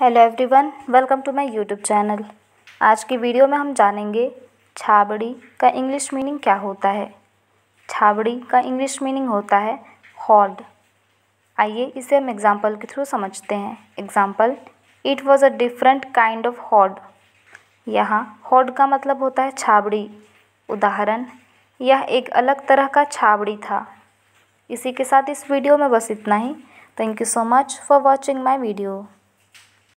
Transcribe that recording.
hello everyone welcome to my YouTube channel आज की video में हम जानेंगे छाबड़ी का इंग्लिश मीनिंग क्या होता है छाबड़ी का इंग्लिश मीनिंग होता है हॉल्ड आइए इसे हम एग्ज़ाम्पल के थ्रू समझते हैं example it was a different kind of हॉड यहाँ हॉड का मतलब होता है छाबड़ी उदाहरण यह एक अलग तरह का छाबड़ी था इसी के साथ इस वीडियो में बस इतना ही thank you so much for watching my video